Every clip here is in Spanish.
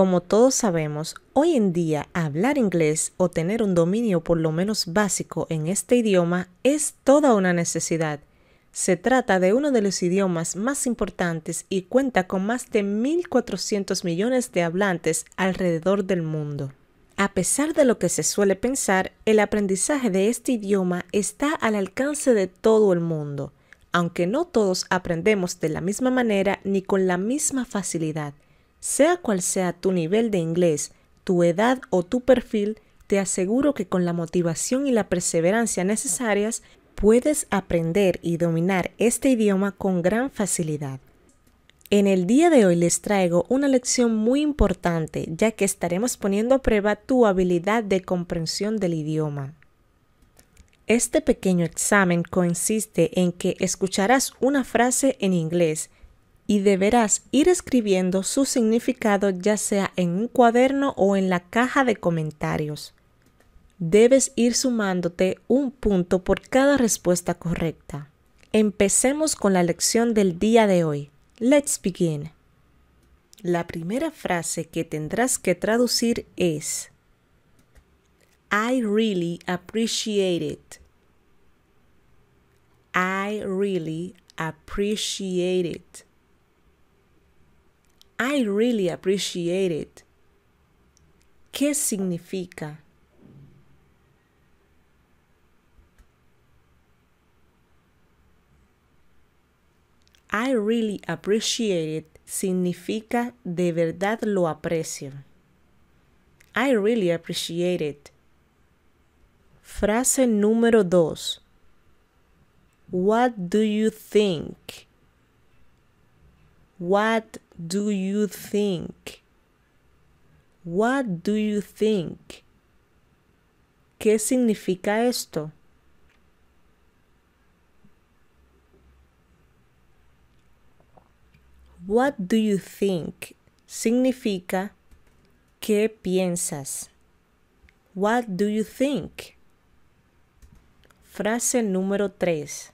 Como todos sabemos, hoy en día hablar inglés o tener un dominio por lo menos básico en este idioma es toda una necesidad. Se trata de uno de los idiomas más importantes y cuenta con más de 1.400 millones de hablantes alrededor del mundo. A pesar de lo que se suele pensar, el aprendizaje de este idioma está al alcance de todo el mundo, aunque no todos aprendemos de la misma manera ni con la misma facilidad. Sea cual sea tu nivel de inglés, tu edad o tu perfil, te aseguro que con la motivación y la perseverancia necesarias puedes aprender y dominar este idioma con gran facilidad. En el día de hoy les traigo una lección muy importante ya que estaremos poniendo a prueba tu habilidad de comprensión del idioma. Este pequeño examen consiste en que escucharás una frase en inglés y deberás ir escribiendo su significado ya sea en un cuaderno o en la caja de comentarios. Debes ir sumándote un punto por cada respuesta correcta. Empecemos con la lección del día de hoy. Let's begin. La primera frase que tendrás que traducir es I really appreciate it. I really appreciate it. I really appreciate it. ¿Qué significa? I really appreciate it significa de verdad lo aprecio. I really appreciate it. Frase número 2. What do you think? What do you think? What do you think? ¿Qué significa esto? What do you think? Significa ¿Qué piensas? What do you think? Frase número 3.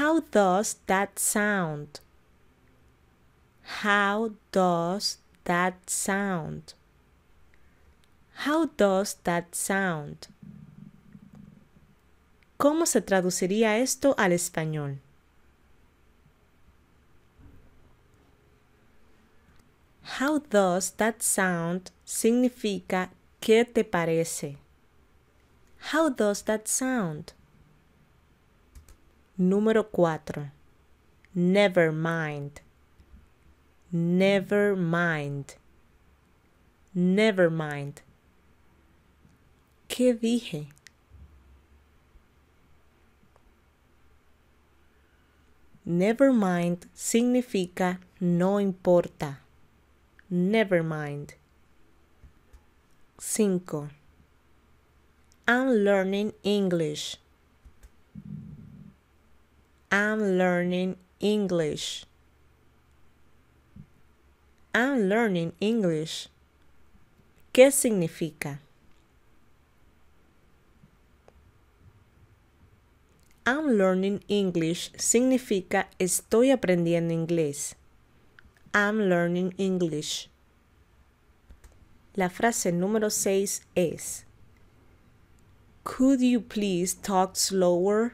How does that sound? How does that sound? How does that sound? ¿Cómo se traduciría esto al español? How does that sound significa ¿qué te parece? How does that sound? Número 4. Never mind. Never mind. Never mind. ¿Qué dije? Never mind significa no importa. Never mind. 5. I'm learning English. I'm learning English. I'm learning English. ¿Qué significa? I'm learning English significa estoy aprendiendo inglés. I'm learning English. La frase número 6 es Could you please talk slower?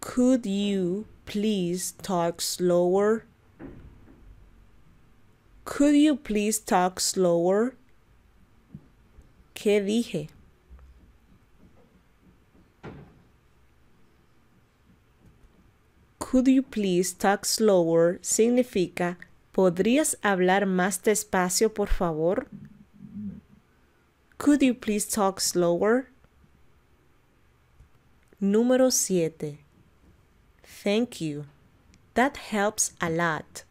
Could you please talk slower? Could you please talk slower? ¿Qué dije? Could you please talk slower significa ¿Podrías hablar más despacio, por favor? Could you please talk slower? Número 7. Thank you. That helps a lot.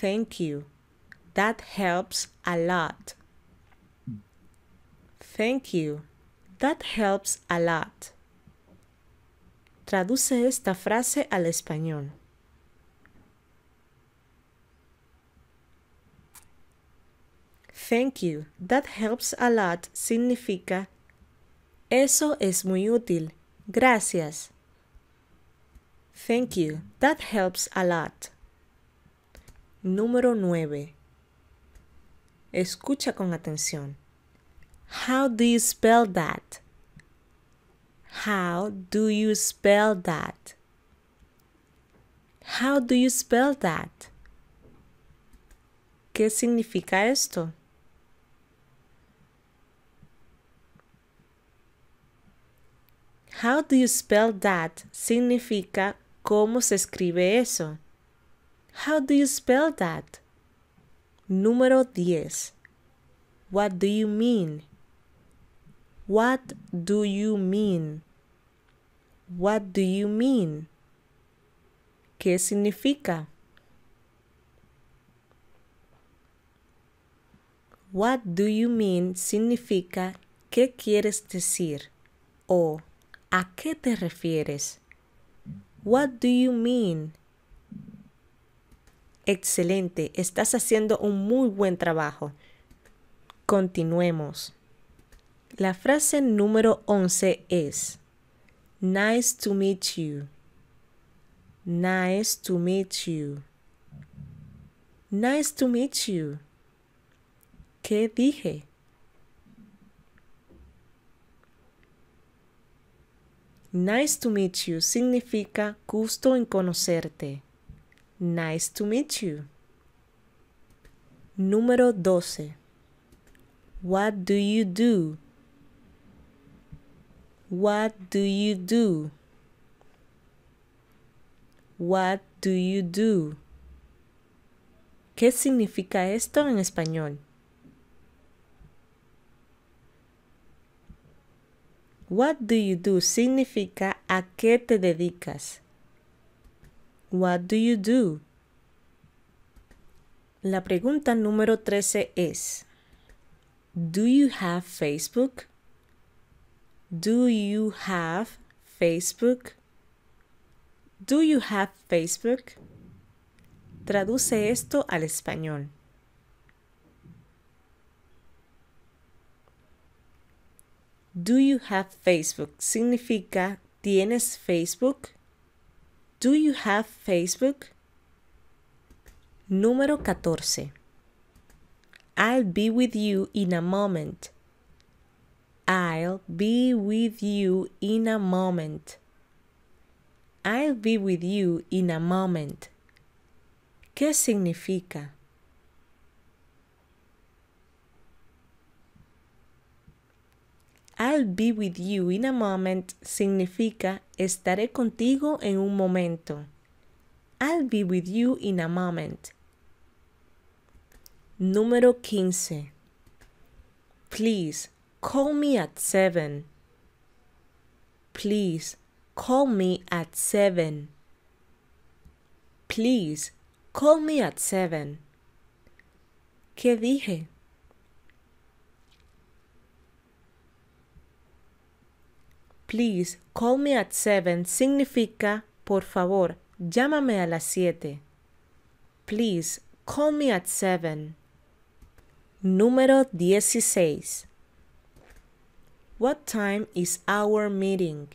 Thank you. That helps a lot. Thank you. That helps a lot. Traduce esta frase al español. Thank you. That helps a lot significa Eso es muy útil. Gracias. Thank you. That helps a lot. Número 9. Escucha con atención. How do you spell that? How do you spell that? How do you spell that? ¿Qué significa esto? How do you spell that significa cómo se escribe eso. How do you spell that? Número 10. What do you mean? What do you mean? What do you mean? ¿Qué significa? What do you mean significa ¿qué quieres decir? o ¿a qué te refieres? What do you mean excelente, estás haciendo un muy buen trabajo. Continuemos. La frase número 11 es, Nice to meet you. Nice to meet you. Nice to meet you. ¿Qué dije? Nice to meet you significa gusto en conocerte. Nice to meet you. Número 12. What do you do? What do you do? What do you do? ¿Qué significa esto en español? What do you do significa a qué te dedicas. What do you do? La pregunta número 13 es, Do you have Facebook? Do you have Facebook? Do you have Facebook? Traduce esto al español. Do you have Facebook significa ¿tienes Facebook? Do you have Facebook? Número 14. I'll be with you in a moment. I'll be with you in a moment. I'll be with you in a moment. ¿Qué significa? I'll be with you in a moment significa Estaré contigo en un momento. I'll be with you in a moment. Número 15. Please call me at seven. Please call me at seven. Please call me at 7. ¿Qué dije? please call me at seven. significa por favor, llámame a las 7. Please call me at seven. Número 16. What time is our meeting?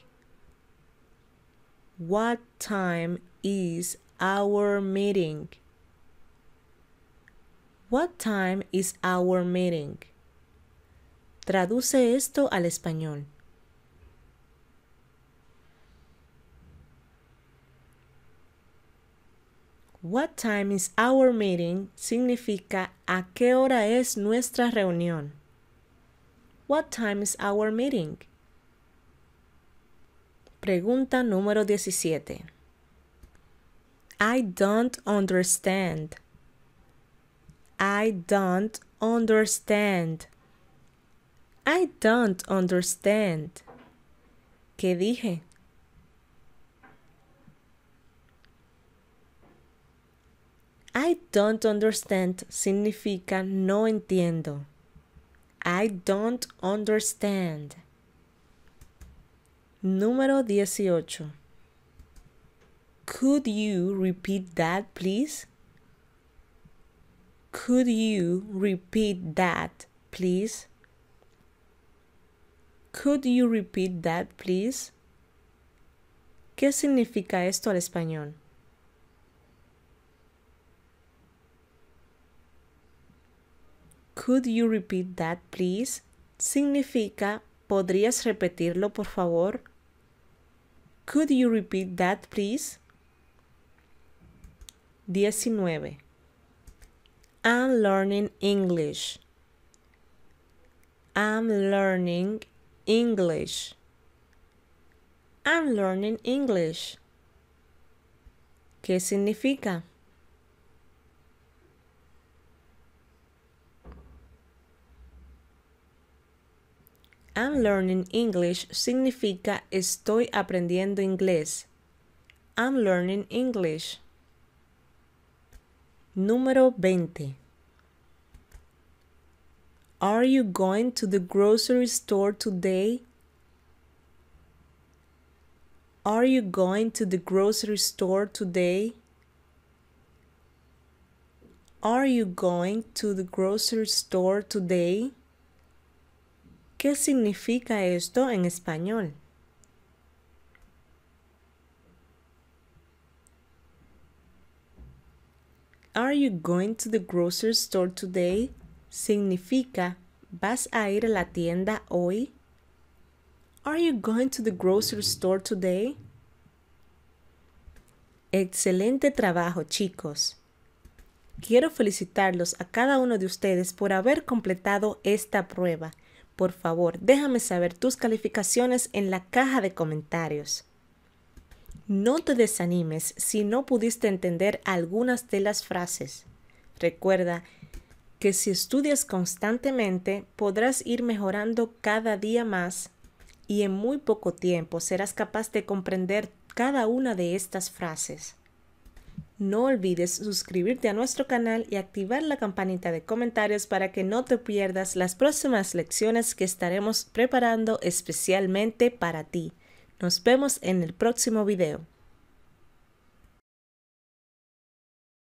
What time is our meeting? What time is our meeting? Traduce esto al español. What time is our meeting? significa a qué hora es nuestra reunión. What time is our meeting? Pregunta número 17. I don't understand. I don't understand. I don't understand. ¿Qué dije? I don't understand significa no entiendo. I don't understand. Número 18. Could you repeat that, please? Could you repeat that, please? Could you repeat that, please? ¿Qué significa esto al español? Could you repeat that, please? Significa, ¿podrías repetirlo, por favor? Could you repeat that, please? 19. I'm learning English. I'm learning English. I'm learning English. ¿Qué significa? I'm learning English significa estoy aprendiendo inglés. I'm learning English. Número 20. Are you going to the grocery store today? Are you going to the grocery store today? Are you going to the grocery store today? ¿Qué significa esto en español? Are you going to the grocery store today? Significa, ¿vas a ir a la tienda hoy? Are you going to the grocery store today? Excelente trabajo, chicos. Quiero felicitarlos a cada uno de ustedes por haber completado esta prueba. Por favor, déjame saber tus calificaciones en la caja de comentarios. No te desanimes si no pudiste entender algunas de las frases. Recuerda que si estudias constantemente podrás ir mejorando cada día más y en muy poco tiempo serás capaz de comprender cada una de estas frases. No olvides suscribirte a nuestro canal y activar la campanita de comentarios para que no te pierdas las próximas lecciones que estaremos preparando especialmente para ti. Nos vemos en el próximo video.